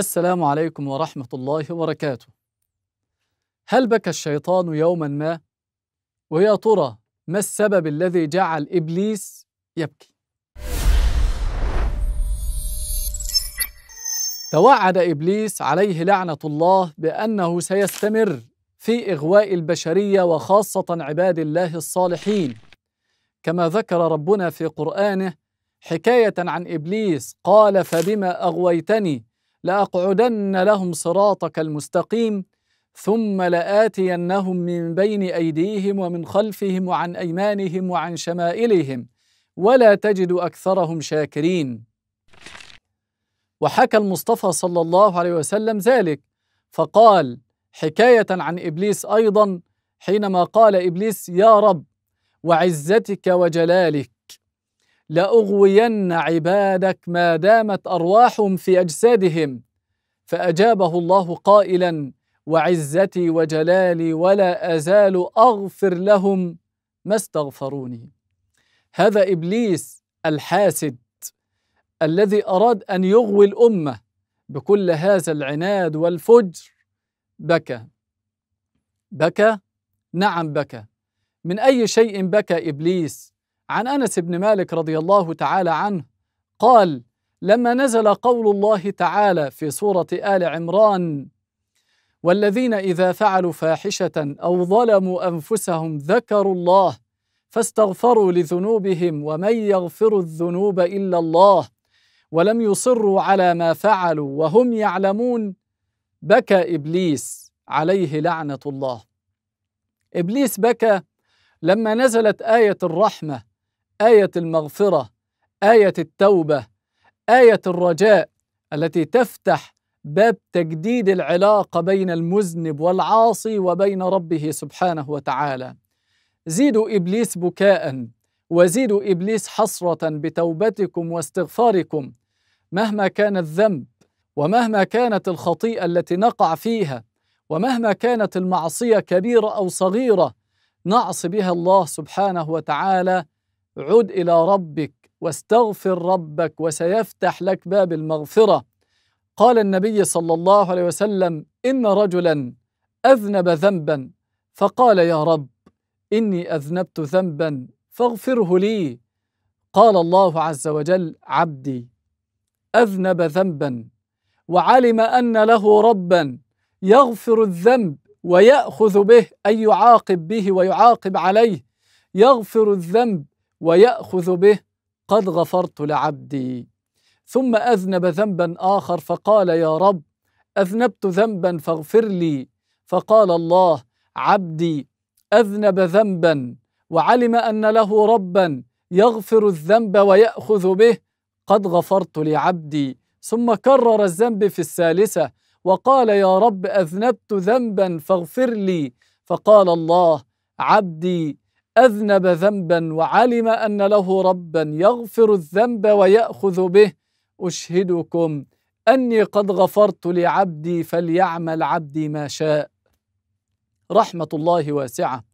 السلام عليكم ورحمة الله وبركاته. هل بكى الشيطان يوما ما؟ ويا ترى ما السبب الذي جعل إبليس يبكي؟ توعد إبليس عليه لعنة الله بأنه سيستمر في إغواء البشرية وخاصة عباد الله الصالحين. كما ذكر ربنا في قرآنه حكاية عن إبليس قال فبما أغويتني لاقعدن لهم صراطك المستقيم ثم لاتينهم من بين ايديهم ومن خلفهم وعن ايمانهم وعن شمائلهم ولا تجد اكثرهم شاكرين وحكى المصطفى صلى الله عليه وسلم ذلك فقال حكايه عن ابليس ايضا حينما قال ابليس يا رب وعزتك وجلالك لاغوين عبادك ما دامت ارواحهم في اجسادهم فاجابه الله قائلا وعزتي وجلالي ولا ازال اغفر لهم ما استغفروني هذا ابليس الحاسد الذي اراد ان يغوي الامه بكل هذا العناد والفجر بكى بكى نعم بكى من اي شيء بكى ابليس عن انس بن مالك رضي الله تعالى عنه قال لما نزل قول الله تعالى في سوره ال عمران والذين اذا فعلوا فاحشه او ظلموا انفسهم ذكروا الله فاستغفروا لذنوبهم ومن يغفر الذنوب الا الله ولم يصروا على ما فعلوا وهم يعلمون بكى ابليس عليه لعنه الله ابليس بكى لما نزلت ايه الرحمه ايه المغفره ايه التوبه ايه الرجاء التي تفتح باب تجديد العلاقه بين المذنب والعاصي وبين ربه سبحانه وتعالى زيدوا ابليس بكاء وزيدوا ابليس حسره بتوبتكم واستغفاركم مهما كان الذنب ومهما كانت الخطيئه التي نقع فيها ومهما كانت المعصيه كبيره او صغيره نعصي بها الله سبحانه وتعالى عد الى ربك واستغفر ربك وسيفتح لك باب المغفره قال النبي صلى الله عليه وسلم ان رجلا اذنب ذنبا فقال يا رب اني اذنبت ذنبا فاغفره لي قال الله عز وجل عبدي اذنب ذنبا وعلم ان له ربا يغفر الذنب وياخذ به اي يعاقب به ويعاقب عليه يغفر الذنب ويأخذ به قد غفرت لعبدي ثم أذنب ذنبا آخر فقال يا رب أذنبت ذنبا فاغفر لي فقال الله عبدي أذنب ذنبا وعلم أن له ربا يغفر الذنب ويأخذ به قد غفرت لعبدي ثم كرر الذنب في الثالثة وقال يا رب أذنبت ذنبا فاغفر لي فقال الله عبدي اذنب ذنبا وعلم ان له ربا يغفر الذنب وياخذ به اشهدكم اني قد غفرت لعبدي فليعمل عبدي ما شاء رحمه الله واسعه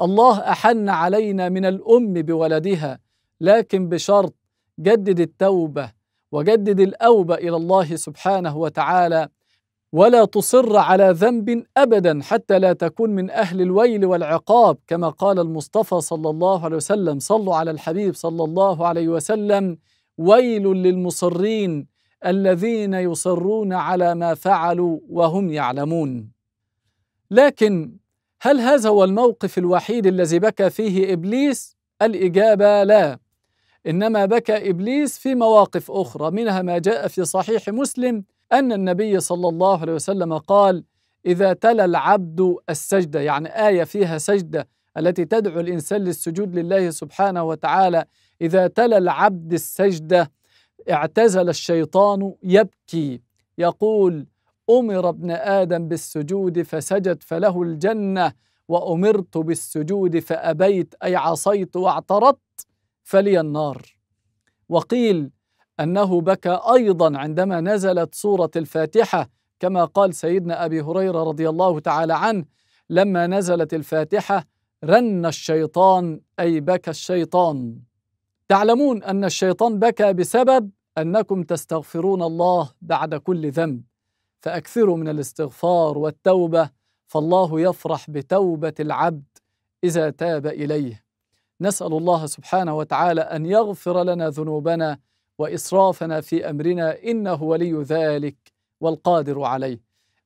الله احن علينا من الام بولدها لكن بشرط جدد التوبه وجدد الاوبه الى الله سبحانه وتعالى ولا تصر على ذنب ابدا حتى لا تكون من اهل الويل والعقاب كما قال المصطفى صلى الله عليه وسلم صلوا على الحبيب صلى الله عليه وسلم ويل للمصرين الذين يصرون على ما فعلوا وهم يعلمون لكن هل هذا هو الموقف الوحيد الذي بكى فيه ابليس الاجابه لا انما بكى ابليس في مواقف اخرى منها ما جاء في صحيح مسلم أن النبي صلى الله عليه وسلم قال إذا تلى العبد السجدة يعني آية فيها سجدة التي تدعو الإنسان للسجود لله سبحانه وتعالى إذا تلى العبد السجدة اعتزل الشيطان يبكي يقول أمر ابن آدم بالسجود فسجد فله الجنة وأمرت بالسجود فأبيت أي عصيت واعترضت فلي النار وقيل انه بكى ايضا عندما نزلت سوره الفاتحه كما قال سيدنا ابي هريره رضي الله تعالى عنه لما نزلت الفاتحه رن الشيطان اي بكى الشيطان تعلمون ان الشيطان بكى بسبب انكم تستغفرون الله بعد كل ذنب فاكثروا من الاستغفار والتوبه فالله يفرح بتوبه العبد اذا تاب اليه نسال الله سبحانه وتعالى ان يغفر لنا ذنوبنا واسرافنا في امرنا انه ولي ذلك والقادر عليه.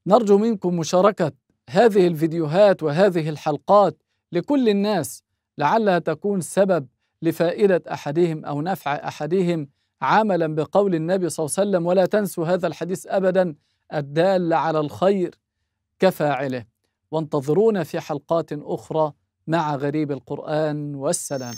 نرجو منكم مشاركه هذه الفيديوهات وهذه الحلقات لكل الناس لعلها تكون سبب لفائده احدهم او نفع احدهم عملا بقول النبي صلى الله عليه وسلم ولا تنسوا هذا الحديث ابدا الدال على الخير كفاعله وانتظرونا في حلقات اخرى مع غريب القران والسلام